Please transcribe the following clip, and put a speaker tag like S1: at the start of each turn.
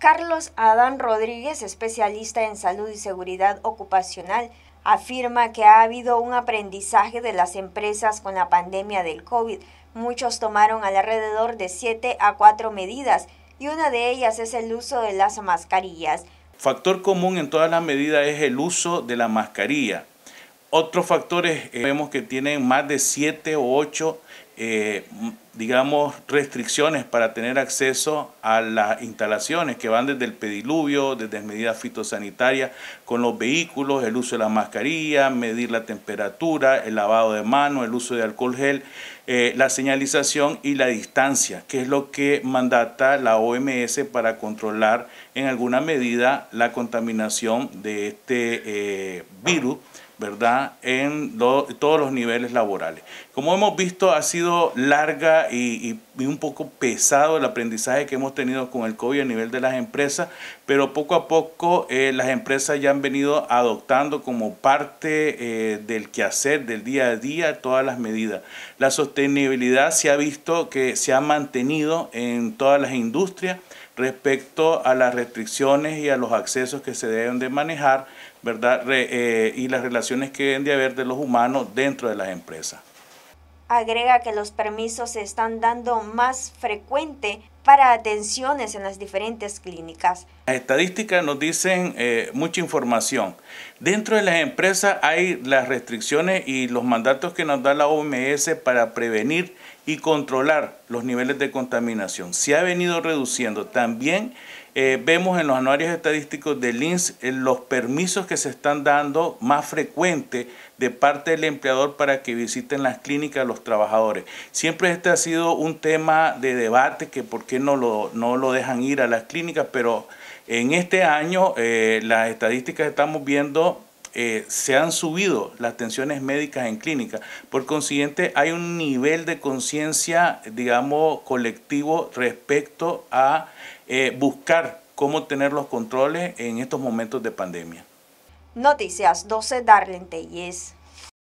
S1: Carlos Adán Rodríguez, especialista en salud y seguridad ocupacional, afirma que ha habido un aprendizaje de las empresas con la pandemia del COVID. Muchos tomaron alrededor de 7 a 4 medidas y una de ellas es el uso de las mascarillas.
S2: Factor común en todas las medidas es el uso de la mascarilla. Otros factores eh, vemos que tienen más de 7 o 8 eh, digamos, restricciones para tener acceso a las instalaciones que van desde el pediluvio, desde medidas fitosanitarias con los vehículos, el uso de la mascarilla, medir la temperatura, el lavado de manos, el uso de alcohol gel, eh, la señalización y la distancia, que es lo que mandata la OMS para controlar en alguna medida la contaminación de este eh, virus ¿verdad? En todos los niveles laborales. Como hemos visto, ha sido larga y, un poco pesado el aprendizaje que hemos tenido con el COVID a nivel de las empresas, pero poco a poco eh, las empresas ya han venido adoptando como parte eh, del quehacer, del día a día, todas las medidas. La sostenibilidad se ha visto que se ha mantenido en todas las industrias respecto a las restricciones y a los accesos que se deben de manejar, ¿verdad? Eh, y las relaciones que deben de haber de los humanos dentro de las empresas.
S1: Agrega que los permisos se están dando más frecuente para atenciones en las diferentes clínicas.
S2: Las estadísticas nos dicen eh, mucha información. Dentro de las empresas hay las restricciones y los mandatos que nos da la OMS para prevenir y controlar los niveles de contaminación. Se ha venido reduciendo. También eh, vemos en los anuarios estadísticos del INS eh, los permisos que se están dando más frecuentes de parte del empleador para que visiten las clínicas los trabajadores. Siempre este ha sido un tema de debate que porque que no lo, no lo dejan ir a las clínicas, pero en este año eh, las estadísticas que estamos viendo eh, se han subido las tensiones médicas en clínica. Por consiguiente, hay un nivel de conciencia, digamos, colectivo respecto a eh, buscar cómo tener los controles en estos momentos de pandemia.
S1: Noticias 12 Darlene